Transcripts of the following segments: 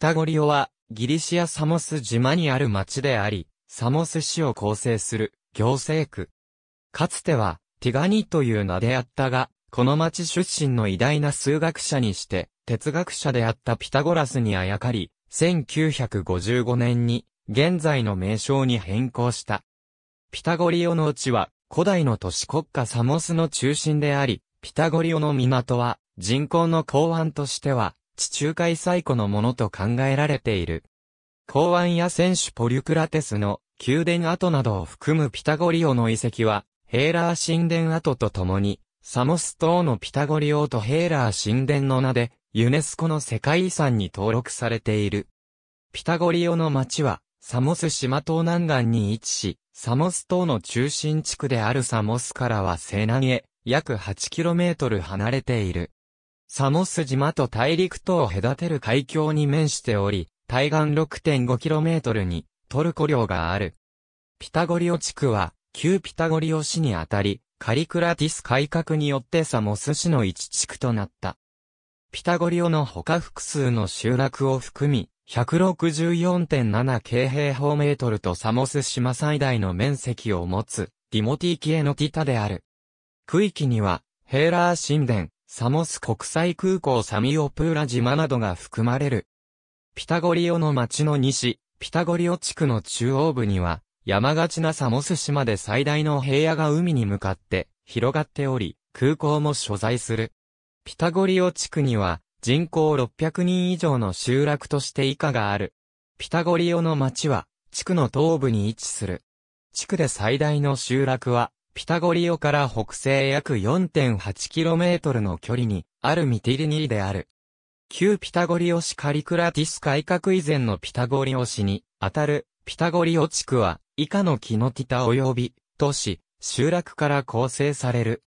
タゴリオは、ギリシアサモス島にある町であり、サモス市を構成する行政区。かつては、ティガニという名であったが、この町出身の偉大な数学者にして、哲学者であったピタゴラスにあやかり、1955年に、現在の名称に変更した。ピタゴリオの地は、古代の都市国家サモスの中心であり、ピタゴリオの港は、人口の港湾としては、地中海最古のものと考えられている。港湾や選手ポリュクラテスの宮殿跡などを含むピタゴリオの遺跡は、ヘーラー神殿跡とともに、サモス島のピタゴリオとヘーラー神殿の名で、ユネスコの世界遺産に登録されている。ピタゴリオの町は、サモス島東南岸に位置し、サモス島の中心地区であるサモスからは西南へ、約 8km 離れている。サモス島と大陸とを隔てる海峡に面しており、対岸 6.5km にトルコ領がある。ピタゴリオ地区は、旧ピタゴリオ市にあたり、カリクラティス改革によってサモス市の一地区となった。ピタゴリオの他複数の集落を含み、164.7京平方メートルとサモス島最大の面積を持つ、ディモティキエノティタである。区域には、ヘーラー神殿、サモス国際空港サミオプーラ島などが含まれる。ピタゴリオの町の西、ピタゴリオ地区の中央部には、山がちなサモス島で最大の平野が海に向かって広がっており、空港も所在する。ピタゴリオ地区には、人口600人以上の集落として以下がある。ピタゴリオの町は、地区の東部に位置する。地区で最大の集落は、ピタゴリオから北西約 4.8km の距離にあるミティリニーである。旧ピタゴリオ市カリクラティス改革以前のピタゴリオ市にあたるピタゴリオ地区は以下のキノティタ及び都市、集落から構成される。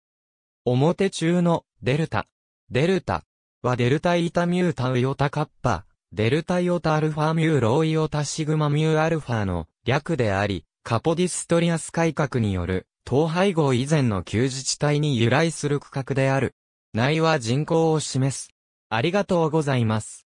表中のデルタ。デルタはデルタイタミュータウヨタカッパ、デルタイオタアルファミューロイオタシグマミューアルファの略であり、カポディストリアス改革による統廃合以前の旧自治体に由来する区画である。内は人口を示す。ありがとうございます。